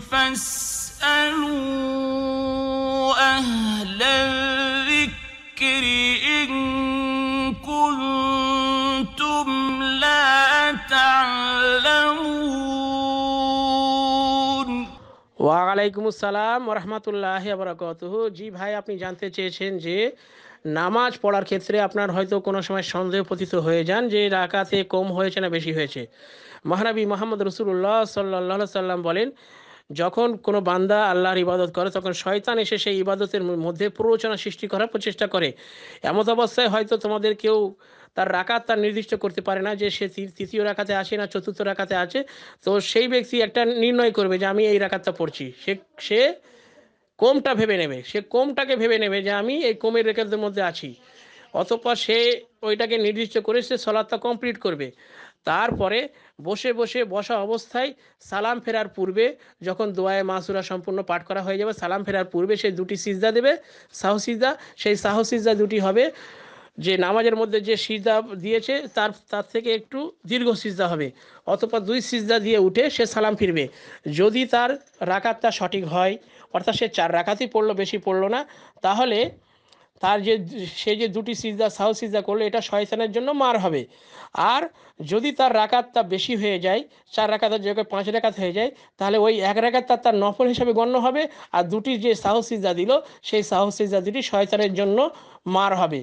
ওয়ালাইকুম আসসালাম রহমতুল্লাহ আবরাকাত জি ভাই আপনি জানতে চেয়েছেন যে নামাজ পড়ার ক্ষেত্রে আপনার হয়তো কোনো সময় সন্দেহ পতিত হয়ে যান যে রাকাতে কম হয়েছে না বেশি হয়েছে মহানবী মোহাম্মদ রসুল্লাহ সাল্লাহ সাল্লাম বলেন যখন কোনো বান্দা আল্লাহর ইবাদত করে তখন শয়তান এসে সেই ইবাদতের মধ্যে প্ররোচনা সৃষ্টি করার প্রচেষ্টা করে এমত অবস্থায় হয়তো তোমাদের কেউ তার রাকাত তার নির্দিষ্ট করতে পারে না যে সে তৃতীয় রাখাতে আসে না চতুর্থ রাখাতে আছে তো সেই ব্যক্তি একটা নির্ণয় করবে যে আমি এই রাখাতটা পড়ছি সে সে কোমটা ভেবে নেবে সে কোমটাকে ভেবে নেবে যে আমি এই কোমের রেখাতের মধ্যে আছি অতপর সে ওইটাকে নির্দিষ্ট করে সে সলাদটা কমপ্লিট করবে তারপরে বসে বসে বসা অবস্থায় সালাম ফেরার পূর্বে যখন দোয়ায়ে মাসুরা সম্পূর্ণ পাঠ করা হয়ে যাবে সালাম ফেরার পূর্বে সে দুটি সিজদা দেবে সাহসিজদা সেই সাহসিজদা দুটি হবে যে নামাজের মধ্যে যে সিজদা দিয়েছে তার তার থেকে একটু দীর্ঘ সিজদা হবে অথবা দুই সিজদা দিয়ে উঠে সে সালাম ফিরবে যদি তার রাকাতটা সঠিক হয় অর্থাৎ সে চার রাকাতই পড়লো বেশি পড়লো না তাহলে তার যে সে যে দুটি সিজদা সাহ সিজদা করলো এটা শয়তানের জন্য মার হবে আর যদি তার রাকাতটা বেশি হয়ে যায় চার রাকাতের জায়গায় পাঁচ রাকাত হয়ে যায় তাহলে ওই এক রাকাত তার তার নফল হিসাবে গণ্য হবে আর দুটি যে সাহ সিজদা দিল সেই সাহ সিজদা দুটি শয়তানের জন্য মার হবে